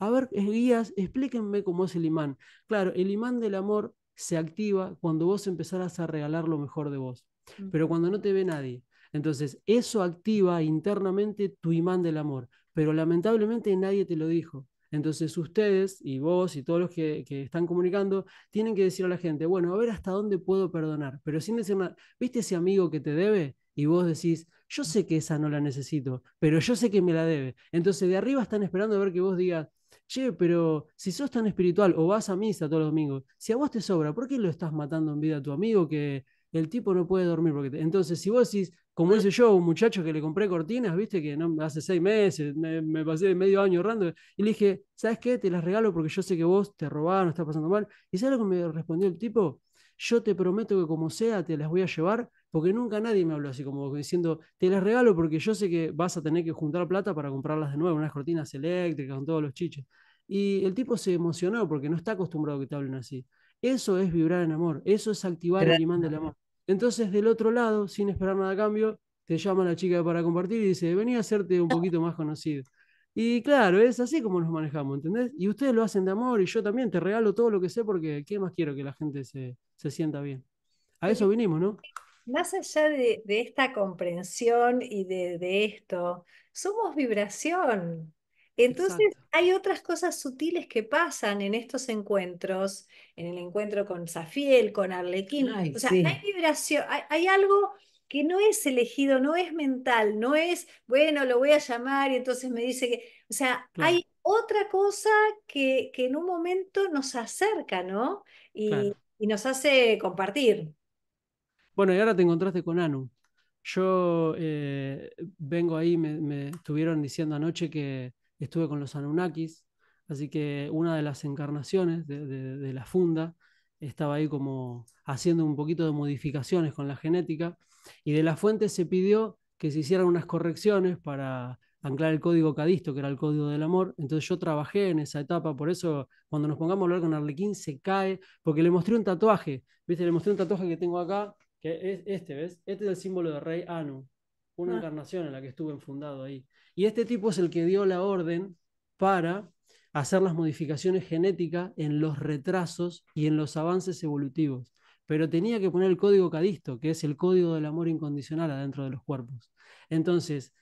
A ver, guías, explíquenme cómo es el imán. Claro, el imán del amor se activa cuando vos empezarás a regalar lo mejor de vos, mm. pero cuando no te ve nadie. Entonces, eso activa internamente tu imán del amor, pero lamentablemente nadie te lo dijo. Entonces ustedes y vos y todos los que, están comunicando tienen que decir a la gente, bueno, a ver hasta dónde puedo perdonar, pero sin decir nada, ¿viste ese amigo que te debe? Y vos decís, yo sé que esa no la necesito, pero yo sé que me la debe. Entonces de arriba están esperando a ver que vos digas, che, pero si sos tan espiritual o vas a misa todos los domingos, si a vos te sobra, ¿por qué lo estás matando en vida a tu amigo que el tipo no puede dormir. Porque Entonces, si vos decís, como hice yo, un muchacho que le compré cortinas, viste, que no, hace seis meses, me, pasé medio año ahorrando, y le dije, ¿sabes qué? Te las regalo porque yo sé que vos te no está pasando mal. ¿Y sabes lo que me respondió el tipo? Yo te prometo que como sea, te las voy a llevar, porque nunca nadie me habló así como diciendo, te las regalo porque yo sé que vas a tener que juntar plata para comprarlas de nuevo, unas cortinas eléctricas con todos los chiches. Y el tipo se emocionó porque no está acostumbrado a que te hablen así. Eso es vibrar en amor, eso es activar el imán del amor. Entonces, del otro lado, sin esperar nada a cambio, te llama la chica para compartir y dice, venía a hacerte un poquito más conocido. Y claro, es así como nos manejamos, ¿entendés? Y ustedes lo hacen de amor y yo también te regalo todo lo que sé porque ¿qué más quiero que la gente se, sienta bien? A eso vinimos, ¿no? Más allá de, esta comprensión y de, de esto, somos vibración. Entonces, hay otras cosas sutiles que pasan en estos encuentros, en el encuentro con Zafiel, con Arlequín. o sea, hay vibración, hay, algo que no es elegido, no es mental, no es, bueno, lo voy a llamar y entonces me dice que, o sea, hay otra cosa que, en un momento nos acerca, ¿no? Y, nos hace compartir. Bueno, y ahora te encontraste con Anu. Yo eh, vengo ahí, me, me, estuvieron diciendo anoche que estuve con los Anunnakis, así que una de las encarnaciones de, la funda estaba ahí como haciendo un poquito de modificaciones con la genética, y de la fuente se pidió que se hicieran unas correcciones para anclar el código cadisto, que era el código del amor. Entonces yo trabajé en esa etapa, por eso cuando nos pongamos a hablar con Arlequín se cae, porque le mostré un tatuaje, ¿viste? Le mostré un tatuaje que tengo acá, que es este, ¿ves? Este es el símbolo de Rey Anu, una ah. encarnación en la que estuve enfundado ahí. Y este tipo es el que dio la orden para hacer las modificaciones genéticas en los retrasos y en los avances evolutivos. Pero tenía que poner el código cadisto, que es el código del amor incondicional adentro de los cuerpos. Entonces,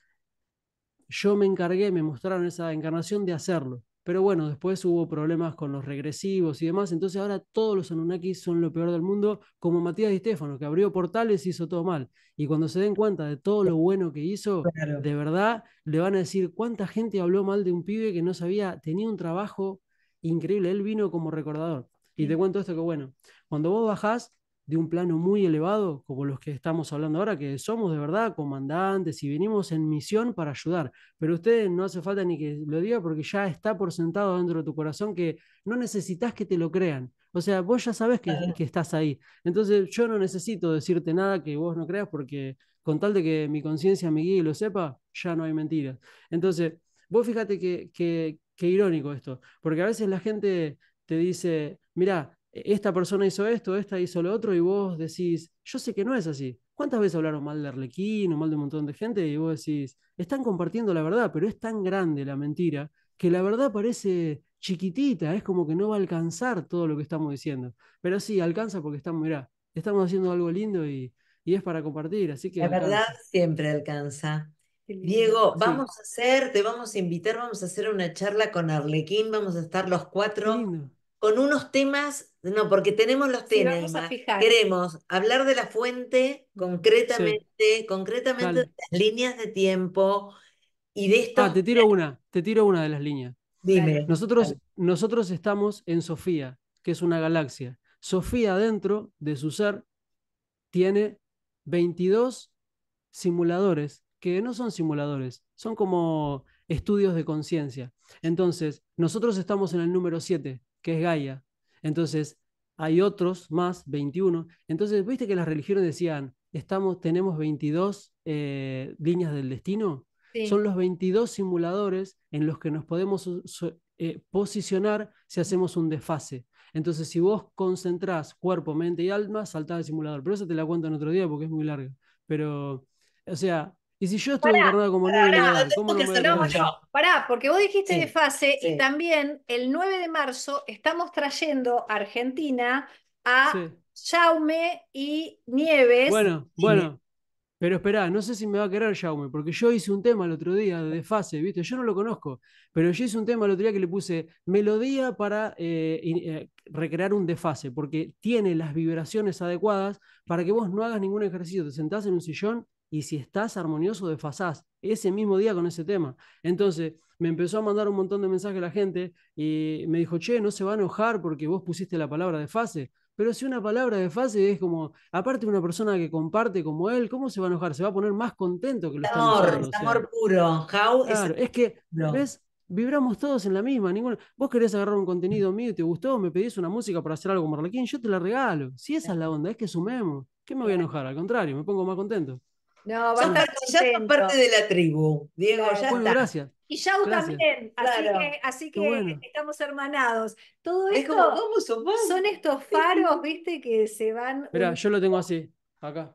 yo me encargué, me mostraron esa encarnación de hacerlo. Pero bueno, después hubo problemas con los regresivos y demás, entonces ahora todos los Anunnakis son lo peor del mundo, como Matías Di Stefano, que abrió portales y hizo todo mal. Y cuando se den cuenta de todo lo bueno que hizo, de verdad le van a decir cuánta gente habló mal de un pibe que no sabía, tenía un trabajo increíble, él vino como recordador. Y te cuento esto que bueno, cuando vos bajás, de un plano muy elevado, como los que estamos hablando ahora, que somos de verdad comandantes y venimos en misión para ayudar. Pero ustedes no hace falta ni que lo diga porque ya está por sentado dentro de tu corazón que no necesitas que te lo crean. O sea, vos ya sabes que, que estás ahí. Entonces yo no necesito decirte nada que vos no creas porque con tal de que mi conciencia me guíe y lo sepa, ya no hay mentiras. Entonces, vos fíjate que, que irónico esto, porque a veces la gente te dice, mira, esta persona hizo esto, esta hizo lo otro, y vos decís, yo sé que no es así. ¿Cuántas veces hablaron mal de Arlequín o mal de un montón de gente? Y vos decís, están compartiendo la verdad, pero es tan grande la mentira que la verdad parece chiquitita, es como que no va a alcanzar todo lo que estamos diciendo. Pero sí, alcanza porque estamos, estamos haciendo algo lindo y, es para compartir, así que... La verdad siempre alcanza. Diego, vamos a hacer, te vamos a invitar, vamos a hacer una charla con Arlequín, vamos a estar los cuatro con unos temas, no, porque tenemos los temas. Queremos hablar de la fuente concretamente, concretamente de las líneas de tiempo y de esto. Ah, te tiro una, te tiro una de las líneas. Dime. Nosotros, nosotros estamos en Sofía, que es una galaxia. Sofía dentro de su ser tiene 22 simuladores, que no son simuladores, son como estudios de conciencia. Entonces, nosotros estamos en el número 7, que es Gaia. Entonces, hay otros más, 21. Entonces, ¿viste que las religiones decían, estamos, tenemos 22 eh, líneas del destino? Son los 22 simuladores en los que nos podemos eh, posicionar si hacemos un desfase. Entonces, si vos concentrás cuerpo, mente y alma, saltás al simulador. Pero eso te la cuento en otro día porque es muy largo, Pero, o sea, y si yo estoy acordado como pará, Pará, porque vos dijiste de fase y también el 9 de marzo estamos trayendo a Argentina a Jaume y Nieves. Bueno, bueno. Pero esperá, no sé si me va a querer Jaume, porque yo hice un tema el otro día de fase, ¿viste? Yo no lo conozco, pero yo hice un tema el otro día que le puse melodía para eh, eh, recrear un desfase, porque tiene las vibraciones adecuadas para que vos no hagas ningún ejercicio, te sentás en un sillón y si estás armonioso desfasás ese mismo día con ese tema. Entonces, me empezó a mandar un montón de mensajes la gente y me dijo, che, no se va a enojar porque vos pusiste la palabra de fase, Pero si una palabra de fase es como, aparte una persona que comparte como él, ¿cómo se va a enojar? Se va a poner más contento que lo amor, amor puro. es, que, ¿ves? Vibramos todos en la misma. Vos querés agarrar un contenido mío y te gustó, me pedís una música para hacer algo como Marlequín, yo te la regalo. Si esa es la onda, es que sumemos. ¿Qué me voy a enojar? Al contrario, me pongo más contento. No, ya son parte de la tribu, Diego, ya está. Gracias. Y ya también, así que, así que estamos hermanados. Todo esto son, estos faros, viste, que se van. Mira, yo lo tengo así, acá.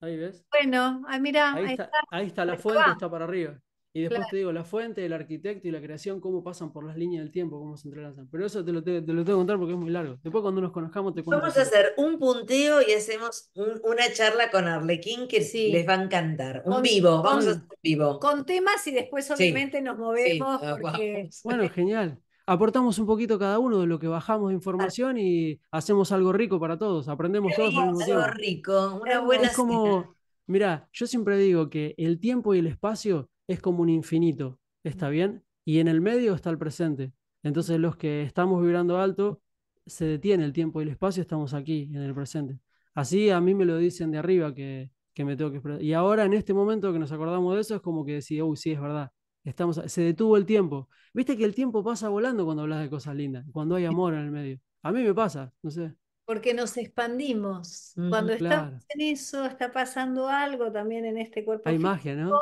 Ahí ves. Bueno, ah, mira, ahí, está, ahí, está, la fuente, está para arriba. Y después te digo, la fuente, el arquitecto y la creación, cómo pasan por las líneas del tiempo, cómo se entrelazan. Pero eso te lo, tengo que contar porque es muy largo. Después cuando nos conozcamos te cuento. Vamos a hacer un punteo y hacemos una charla con Arlequín que sí. les va a encantar. Un vivo, vamos a hacer vivo. Con temas y después obviamente nos movemos. Bueno, genial. Aportamos un poquito cada uno de lo que bajamos de información y hacemos algo rico para todos. Aprendemos todos. Algo rico, una buena... Es como, mira, yo siempre digo que el tiempo y el espacio es como un infinito, ¿está bien? Y en el medio está el presente. Entonces los que estamos vibrando alto, se detiene el tiempo y el espacio, estamos aquí, en el presente. Así a mí me lo dicen de arriba que, que me tengo que Y ahora en este momento que nos acordamos de eso, es como que decía, uy, sí, es verdad. Estamos, se detuvo el tiempo. Viste que el tiempo pasa volando cuando hablas de cosas lindas, cuando hay amor en el medio. A mí me pasa, no sé. Porque nos expandimos. Mm, cuando está en eso, está pasando algo también en este cuerpo. Hay magia, ¿no?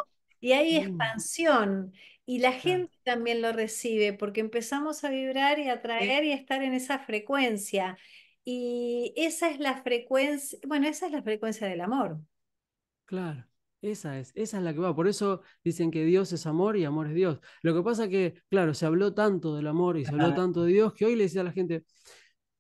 y hay mm. expansión. Y la gente también lo recibe porque empezamos a vibrar y a traer y a estar en esa frecuencia. Y esa es la frecuencia, bueno, esa es la frecuencia del amor. Claro, esa es, esa es la que va. Por eso dicen que Dios es amor y amor es Dios. Lo que pasa que, claro, se habló tanto del amor y se habló tanto de Dios que hoy le decía a la gente,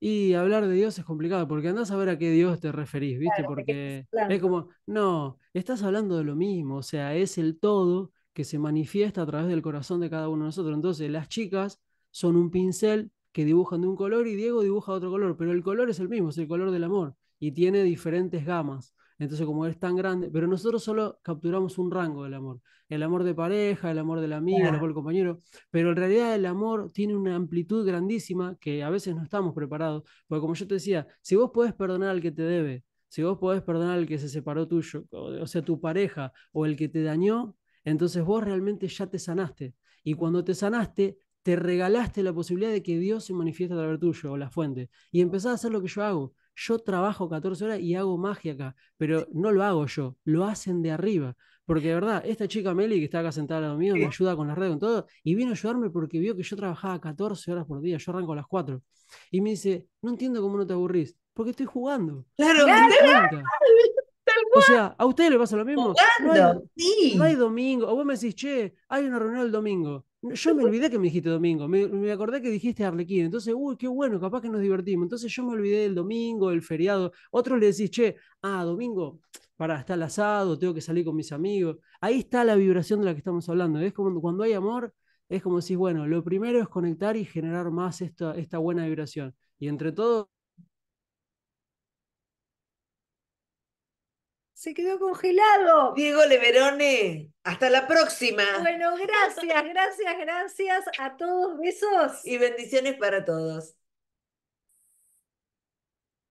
y hablar de Dios es complicado porque andás a ver a qué Dios te referís, ¿viste? porque es como, no, estás hablando de lo mismo, o sea, es el todo que se manifiesta a través del corazón de cada uno de nosotros. Entonces, las chicas son un pincel que dibujan de un color y Diego dibuja de otro color, pero el color es el mismo, es el color del amor y tiene diferentes gamas. Entonces, como es tan grande, pero nosotros solo capturamos un rango del amor. El amor de pareja, el amor de la amiga, el amor del compañero, pero en realidad el amor tiene una amplitud grandísima que a veces no estamos preparados, porque como yo te decía, si vos podés perdonar al que te debe, si vos podés perdonar al que se separó tuyo, o sea, tu pareja o el que te dañó, entonces vos realmente ya te sanaste. Y cuando te sanaste, te regalaste la posibilidad de que Dios se manifieste a través tuyo, o la fuente. Y empezás a hacer lo que yo hago yo trabajo 14 horas y hago magia acá, pero no lo hago yo, lo hacen de arriba. Porque de verdad, esta chica Meli que está acá sentada al lado mío me ayuda con las redes, con todo, y vino a ayudarme porque vio que yo trabajaba 14 horas por día, yo arranco a las 4. Y me dice, no entiendo cómo no te aburrís, porque estoy jugando. Claro, o sea, ¿a ustedes le pasa lo mismo? no, hay, no hay domingo. O vos me decís, che, hay una reunión el domingo. Yo me olvidé que me dijiste domingo, me, acordé que dijiste Arlequín, entonces, uy, qué bueno, capaz que nos divertimos. Entonces yo me olvidé del domingo, el feriado. Otros le decís, che, ah, domingo, para, está el asado, tengo que salir con mis amigos. Ahí está la vibración de la que estamos hablando. Es como cuando hay amor, es como decís, bueno, lo primero es conectar y generar más esta, esta buena vibración. Y entre todos se quedó congelado. Diego Leverone, hasta la próxima. Bueno, gracias, gracias, gracias a todos. Besos. Y bendiciones para todos.